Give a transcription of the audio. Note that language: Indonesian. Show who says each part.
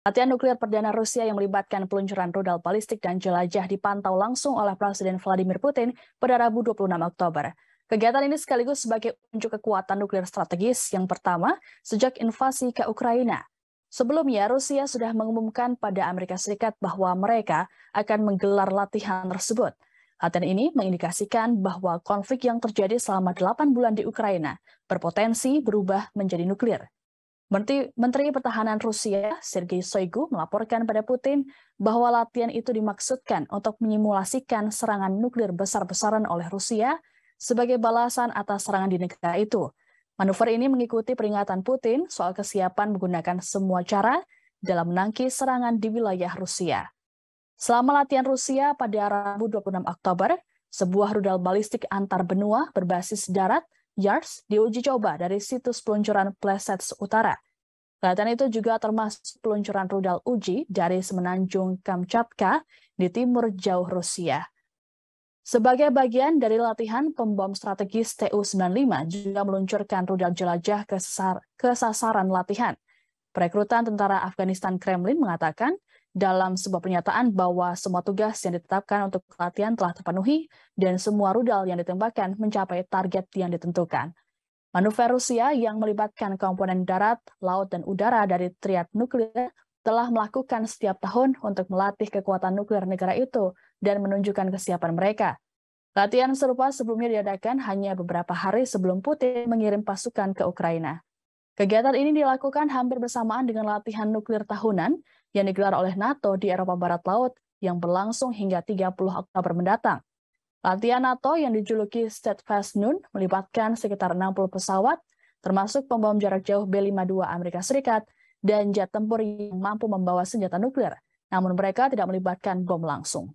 Speaker 1: Latihan nuklir perdana Rusia yang melibatkan peluncuran rudal balistik dan jelajah dipantau langsung oleh Presiden Vladimir Putin pada Rabu 26 Oktober. Kegiatan ini sekaligus sebagai unjuk kekuatan nuklir strategis yang pertama sejak invasi ke Ukraina. Sebelumnya, Rusia sudah mengumumkan pada Amerika Serikat bahwa mereka akan menggelar latihan tersebut. Latihan ini mengindikasikan bahwa konflik yang terjadi selama 8 bulan di Ukraina berpotensi berubah menjadi nuklir. Menteri, Menteri Pertahanan Rusia Sergei Shoigu melaporkan pada Putin bahwa latihan itu dimaksudkan untuk menyimulasikan serangan nuklir besar-besaran oleh Rusia sebagai balasan atas serangan di negara itu. Manuver ini mengikuti peringatan Putin soal kesiapan menggunakan semua cara dalam menangkis serangan di wilayah Rusia. Selama latihan Rusia pada Rabu 26 Oktober, sebuah rudal balistik antar benua berbasis darat Yars diuji coba dari situs peluncuran Plesets Utara. Latihan itu juga termasuk peluncuran rudal uji dari semenanjung Kamchatka di timur jauh Rusia. Sebagai bagian dari latihan, pembom strategis TU-95 juga meluncurkan rudal jelajah ke, sesar, ke sasaran latihan. Perekrutan tentara Afghanistan Kremlin mengatakan dalam sebuah pernyataan bahwa semua tugas yang ditetapkan untuk latihan telah terpenuhi dan semua rudal yang ditembakkan mencapai target yang ditentukan. Manuver Rusia yang melibatkan komponen darat, laut, dan udara dari triad nuklir telah melakukan setiap tahun untuk melatih kekuatan nuklir negara itu dan menunjukkan kesiapan mereka. Latihan serupa sebelumnya diadakan hanya beberapa hari sebelum Putin mengirim pasukan ke Ukraina. Kegiatan ini dilakukan hampir bersamaan dengan latihan nuklir tahunan yang digelar oleh NATO di Eropa Barat Laut yang berlangsung hingga 30 Oktober mendatang. Latihan NATO yang dijuluki Steadfast Noon melibatkan sekitar 60 pesawat, termasuk pembom jarak jauh B-52 Amerika Serikat dan jet tempur yang mampu membawa senjata nuklir, namun mereka tidak melibatkan bom langsung.